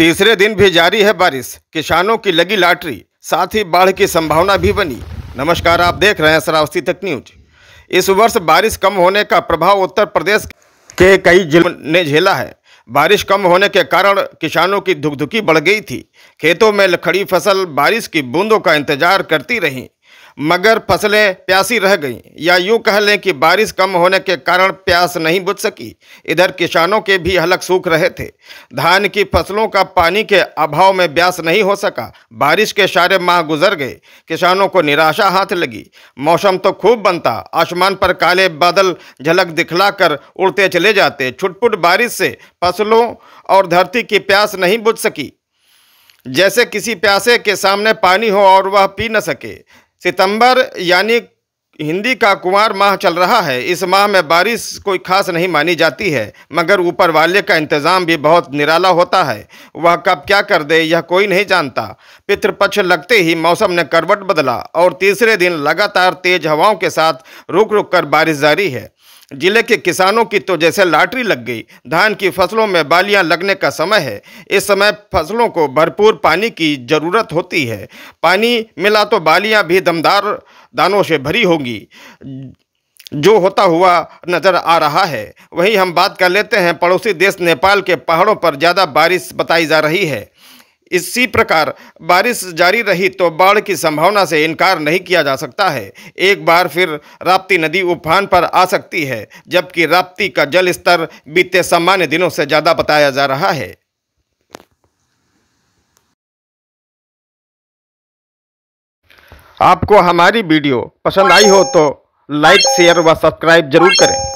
तीसरे दिन भी जारी है बारिश किसानों की लगी लाटरी साथ ही बाढ़ की संभावना भी बनी नमस्कार आप देख रहे हैं श्रावस्ती तक न्यूज इस वर्ष बारिश कम होने का प्रभाव उत्तर प्रदेश के कई जिलों ने झेला है बारिश कम होने के कारण किसानों की धुकधुकी बढ़ गई थी खेतों में खड़ी फसल बारिश की बूंदों का इंतजार करती रहीं मगर फसलें प्यासी रह गईं या यूं कह लें कि बारिश कम होने के कारण प्यास नहीं बुझ सकी इधर किसानों के भी हलक सूख रहे थे धान की फसलों का पानी के अभाव में ब्यास नहीं हो सका बारिश के सारे माह गुजर गए किसानों को निराशा हाथ लगी मौसम तो खूब बनता आसमान पर काले बादल झलक दिखलाकर उड़ते चले जाते छुटपुट बारिश से फसलों और धरती की प्यास नहीं बुझ सकी जैसे किसी प्यासे के सामने पानी हो और वह पी न सके सितंबर यानी हिंदी का कुमार माह चल रहा है इस माह में बारिश कोई खास नहीं मानी जाती है मगर ऊपर वाले का इंतज़ाम भी बहुत निराला होता है वह कब क्या कर दे यह कोई नहीं जानता पितृपक्ष लगते ही मौसम ने करवट बदला और तीसरे दिन लगातार तेज हवाओं के साथ रुक रुक कर बारिश जारी है जिले के किसानों की तो जैसे लाटरी लग गई धान की फसलों में बालियां लगने का समय है इस समय फसलों को भरपूर पानी की ज़रूरत होती है पानी मिला तो बालियां भी दमदार दानों से भरी होंगी जो होता हुआ नज़र आ रहा है वहीं हम बात कर लेते हैं पड़ोसी देश नेपाल के पहाड़ों पर ज़्यादा बारिश बताई जा रही है इसी प्रकार बारिश जारी रही तो बाढ़ की संभावना से इनकार नहीं किया जा सकता है एक बार फिर राप्ती नदी उफान पर आ सकती है जबकि राप्ती का जल स्तर बीते सामान्य दिनों से ज़्यादा बताया जा रहा है आपको हमारी वीडियो पसंद आई हो तो लाइक शेयर व सब्सक्राइब जरूर करें